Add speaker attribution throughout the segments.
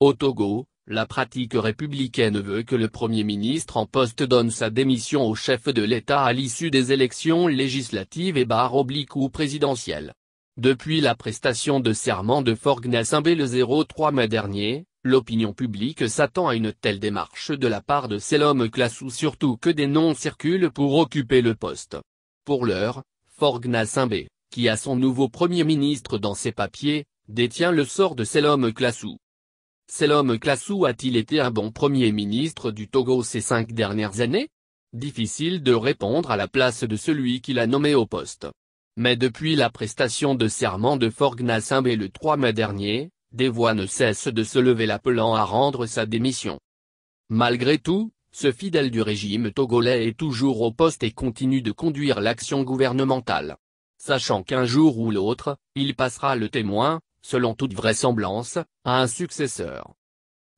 Speaker 1: Au Togo, la pratique républicaine veut que le Premier ministre en poste donne sa démission au chef de l'État à l'issue des élections législatives et barre oblique ou présidentielles. Depuis la prestation de serment de Simbé le 03 mai dernier, l'opinion publique s'attend à une telle démarche de la part de Selom Klassou surtout que des noms circulent pour occuper le poste. Pour l'heure, Simbé, qui a son nouveau Premier ministre dans ses papiers, détient le sort de Selom Klassou l'homme Klassou a-t-il été un bon premier ministre du Togo ces cinq dernières années Difficile de répondre à la place de celui qui a nommé au poste. Mais depuis la prestation de serment de Forgna Simbé le 3 mai dernier, des voix ne cessent de se lever l'appelant à rendre sa démission. Malgré tout, ce fidèle du régime togolais est toujours au poste et continue de conduire l'action gouvernementale. Sachant qu'un jour ou l'autre, il passera le témoin, selon toute vraisemblance, à un successeur.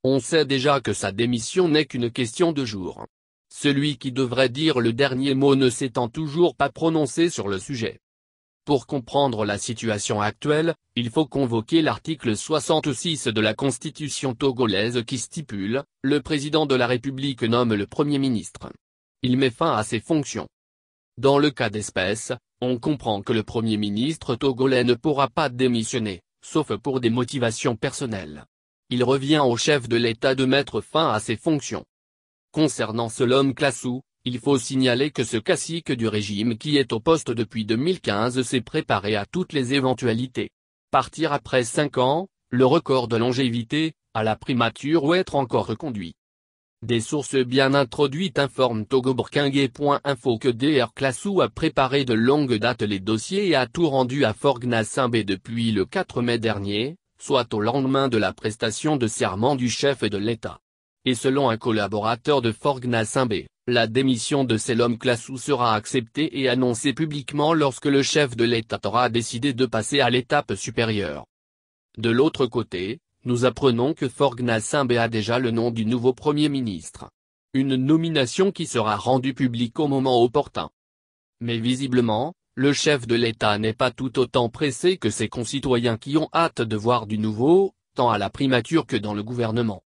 Speaker 1: On sait déjà que sa démission n'est qu'une question de jour. Celui qui devrait dire le dernier mot ne s'étant toujours pas prononcé sur le sujet. Pour comprendre la situation actuelle, il faut convoquer l'article 66 de la Constitution togolaise qui stipule, le président de la République nomme le Premier ministre. Il met fin à ses fonctions. Dans le cas d'espèce, on comprend que le Premier ministre togolais ne pourra pas démissionner, sauf pour des motivations personnelles. Il revient au chef de l'État de mettre fin à ses fonctions. Concernant ce l'homme Classou, il faut signaler que ce cacique du régime qui est au poste depuis 2015 s'est préparé à toutes les éventualités. Partir après 5 ans, le record de longévité, à la primature ou être encore reconduit. Des sources bien introduites informent togoburkingue.info que DR Klassou a préparé de longue date les dossiers et a tout rendu à Forgnassimbe depuis le 4 mai dernier, soit au lendemain de la prestation de serment du chef de l'État. Et selon un collaborateur de Forgnasimbe, la démission de Selom Klassou sera acceptée et annoncée publiquement lorsque le chef de l'État aura décidé de passer à l'étape supérieure. De l'autre côté, nous apprenons que Forgna Simbe a déjà le nom du nouveau Premier ministre. Une nomination qui sera rendue publique au moment opportun. Mais visiblement, le chef de l'État n'est pas tout autant pressé que ses concitoyens qui ont hâte de voir du nouveau, tant à la primature que dans le gouvernement.